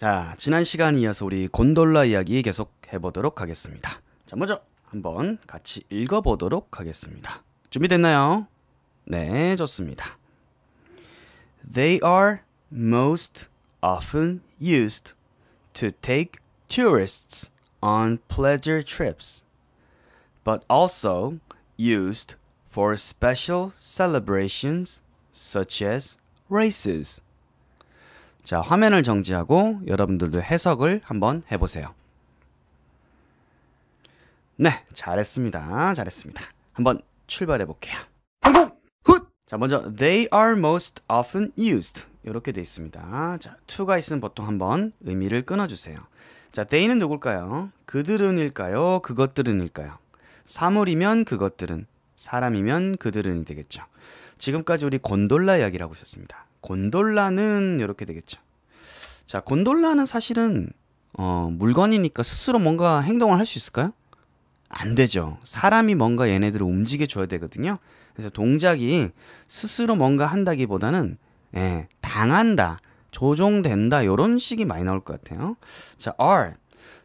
자, 지난 시간 이어서 우리 곤돌라 이야기 계속 해보도록 하겠습니다. 자, 먼저 한번 같이 읽어보도록 하겠습니다. 준비됐나요? 네, 좋습니다. They are most often used to take tourists on pleasure trips, but also used for special celebrations such as races. 자, 화면을 정지하고 여러분들도 해석을 한번 해보세요. 네, 잘했습니다. 잘했습니다. 한번 출발해 볼게요. 한국 훗. 자, 먼저 they are most often used 이렇게 돼 있습니다. 자, to가 있으면 보통 한번 의미를 끊어주세요. 자, they는 누굴까요? 그들은일까요? 그것들은일까요? 사물이면 그것들은, 사람이면 그들은이 되겠죠. 지금까지 우리 곤돌라 이야기를 하고 있었습니다. 곤돌라는 이렇게 되겠죠. 자, 곤돌라는 사실은 어, 물건이니까 스스로 뭔가 행동을 할 수 있을까요? 안 되죠. 사람이 뭔가 얘네들을 움직여 줘야 되거든요. 그래서 동작이 스스로 뭔가 한다기보다는 예, 당한다, 조종된다 이런 식이 많이 나올 것 같아요. 자, R.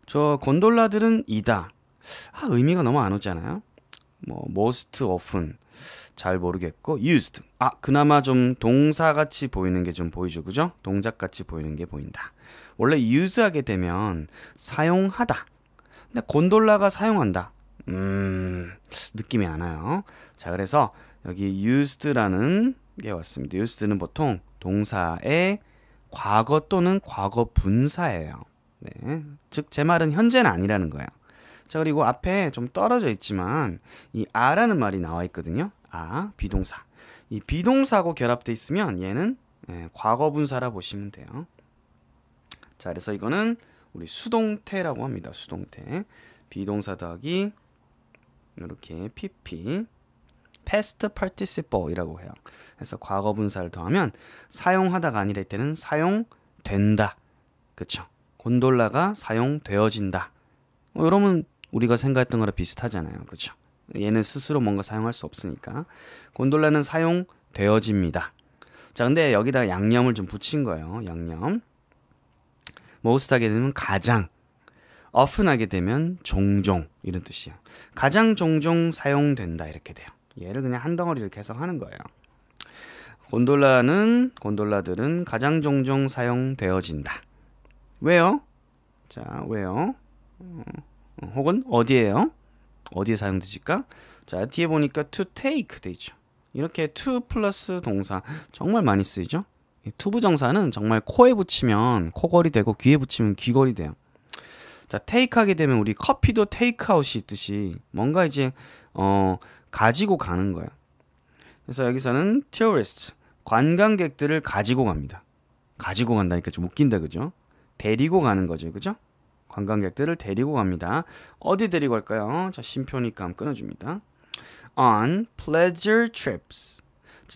저 곤돌라들은 이다. 아, 의미가 너무 안 오잖아요. 뭐 most often 잘 모르겠고 used 아 그나마 좀 동사같이 보이는 게 좀 보이죠 그죠 동작같이 보이는 게 보인다 원래 use 하게 되면 사용하다 근데 곤돌라가 사용한다 음 느낌이 안 와요 자 그래서 여기 used라는 게 왔습니다 used는 보통 동사의 과거 또는 과거 분사예요 네. 즉 제 말은 현재는 아니라는 거예요 자, 그리고 앞에 좀 떨어져 있지만 이 아라는 말이 나와 있거든요. 아, 비동사. 이 비동사하고 결합돼 있으면 얘는 예, 과거 분사라 보시면 돼요. 자, 그래서 이거는 우리 수동태라고 합니다. 수동태. 비동사 더하기 이렇게 pp past participle 이라고 해요. 그래서 과거 분사를 더하면 사용하다가 아니라 이때는 사용된다. 그쵸? 곤돌라가 사용되어진다. 어, 뭐 여러분 우리가 생각했던 거랑 비슷하잖아요. 그렇죠? 얘는 스스로 뭔가 사용할 수 없으니까 곤돌라는 사용되어집니다. 자, 근데 여기다가 양념을 좀 붙인 거예요. 양념. m o s 하게 되면 가장 어 f 하게 되면 종종 이런 뜻이에요. 가장 종종 사용된다 이렇게 돼요. 얘를 그냥 한 덩어리 를 계속 하는 거예요. 곤돌라는 곤돌라들은 가장 종종 사용되어진다. 왜요? 자, 왜요? 어. 혹은 어디에요? 어디에 사용되실까? 자, 뒤에 보니까 to take 돼 있죠. 이렇게 to 플러스 동사 정말 많이 쓰이죠. 투부정사는 정말 코에 붙이면 코걸이 되고 귀에 붙이면 귀걸이 돼요. 자, 테이크 하게 되면 우리 커피도 테이크아웃이 있듯이 뭔가 이제 어 가지고 가는 거예요. 그래서 여기서는 tourist 관광객들을 가지고 갑니다. 가지고 간다니까 좀 웃긴다 그죠? 데리고 가는 거죠. 그죠? 관광객들을 데리고 갑니다. 어디 데리고 갈까요? 자, 심표니까 한번 끊어줍니다. On pleasure trips.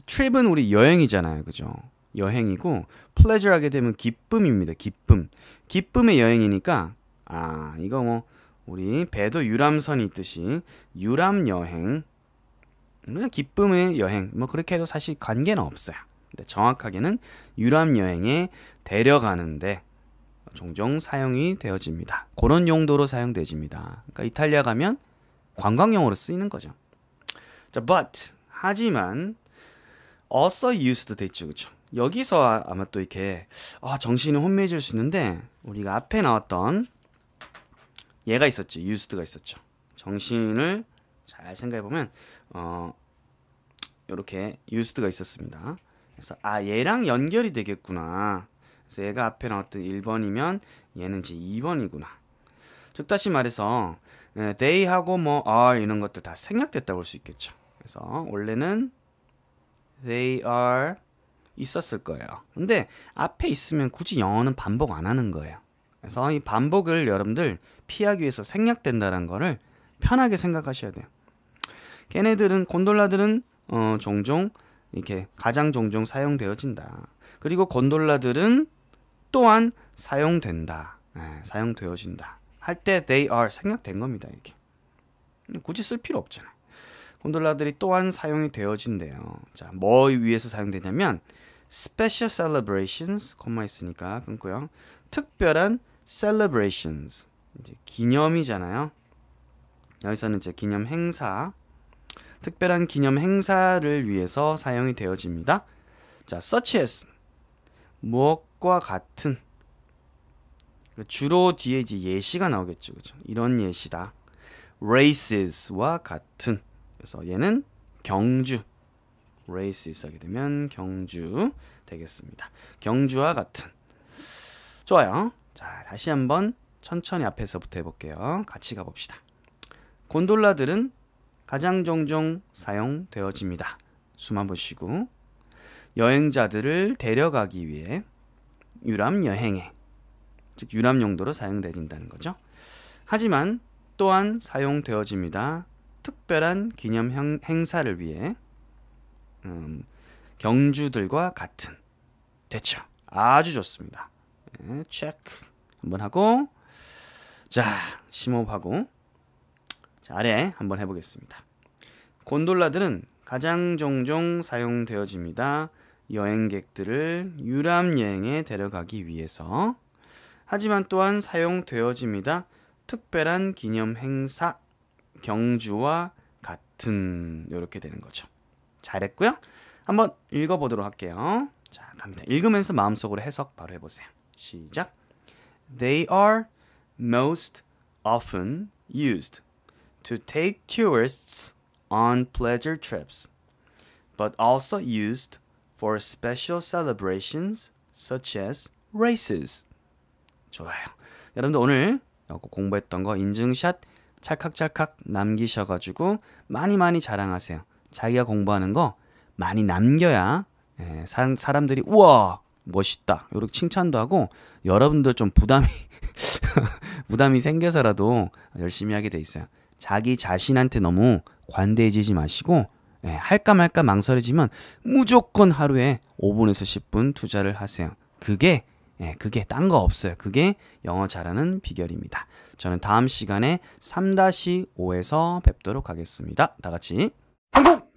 트립은 우리 여행이잖아요. 그죠? 여행이고 pleasure 하게 되면 기쁨입니다. 기쁨. 기쁨의 여행이니까 아, 이거 뭐 우리 배도 유람선이 있듯이 유람 여행 그냥 네, 기쁨의 여행 뭐 그렇게 해도 사실 관계는 없어요. 근데 정확하게는 유람 여행에 데려가는데 종종 사용이 되어집니다. 그런 용도로 사용되집니다. 그러니까 이탈리아 가면 관광용으로 쓰이는 거죠. 자, but 하지만 also used 됐죠, 그렇죠? 여기서 아, 아마 또 이렇게 아, 정신이 혼미해질 수 있는데 우리가 앞에 나왔던 얘가 있었죠, used가 있었죠. 정신을 잘 생각해 보면 어 이렇게 used가 있었습니다. 그래서 아 얘랑 연결이 되겠구나. 그래서 얘가 앞에 나왔던 1번이면 얘는 이제 2번이구나. 즉 다시 말해서 예, they하고 뭐 are 이런 것들 다 생략됐다 볼수 있겠죠. 그래서 원래는 they are 있었을 거예요. 근데 앞에 있으면 굳이 영어는 반복 안 하는 거예요. 그래서 이 반복을 여러분들 피하기 위해서 생략된다는 거를 편하게 생각하셔야 돼요. 걔네들은 곤돌라들은 어, 종종 이렇게 가장 종종 사용되어진다. 그리고 곤돌라들은 또한 사용된다. 네, 사용되어진다. 할 때 they are 생략된 겁니다. 이게 굳이 쓸 필요 없잖아요. 곤돌라들이 또한 사용이 되어진대요. 자, 뭐 위해서 사용되냐면 special celebrations 콤마 있으니까 끊고요. 특별한 celebrations 이제 기념이잖아요. 여기서는 이제 기념 행사 특별한 기념 행사를 위해서 사용이 되어집니다. 자, such as 무엇 것과 같은 그 주로 뒤에 이제 예시가 나오겠죠. 그죠? 이런 예시다. races와 같은. 그래서 얘는 경주. races 하게 되면 경주 되겠습니다. 경주와 같은. 좋아요. 자, 다시 한번 천천히 앞에서부터 해볼게요. 같이 가봅시다. 곤돌라들은 가장 종종 사용되어집니다. 숨 한번 쉬고 여행자들을 데려가기 위해 유람 여행에 즉 유람 용도로 사용된다는 거죠. 하지만 또한 사용되어집니다. 특별한 기념 행사를 위해 음, 경주들과 같은 됐죠. 아주 좋습니다. 네, 예, 체크 한번 하고 자 심호흡하고 자, 아래 한번 해보겠습니다. 곤돌라들은 가장 종종 사용되어집니다. 여행객들을 유람 여행에 데려가기 위해서 하지만 또한 사용되어집니다. 특별한 기념 행사 경주와 같은 이렇게 되는 거죠. 잘했고요. 한번 읽어보도록 할게요. 자, 갑니다. 읽으면서 마음속으로 해석 바로 해보세요. 시작. They are most often used to take tourists on pleasure trips, but also used for special celebrations such as races. 좋아요. 여러분들 오늘 공부했던 거 인증샷 찰칵찰칵 남기셔가지고 많이 많이 자랑하세요. 자기가 공부하는 거 많이 남겨야 예, 사, 람들이 우와 멋있다 이렇게 칭찬도 하고 여러분도 좀 부담이 부담이 생겨서라도 열심히 하게 돼 있어요. 자기 자신한테 너무 관대해지지 마시고 예, 할까 말까 망설이지만 무조건 하루에 5분에서 10분 투자를 하세요. 그게 예, 그게 딴 거 없어요. 그게 영어 잘하는 비결입니다. 저는 다음 시간에 3-5에서 뵙도록 하겠습니다. 다 같이 한국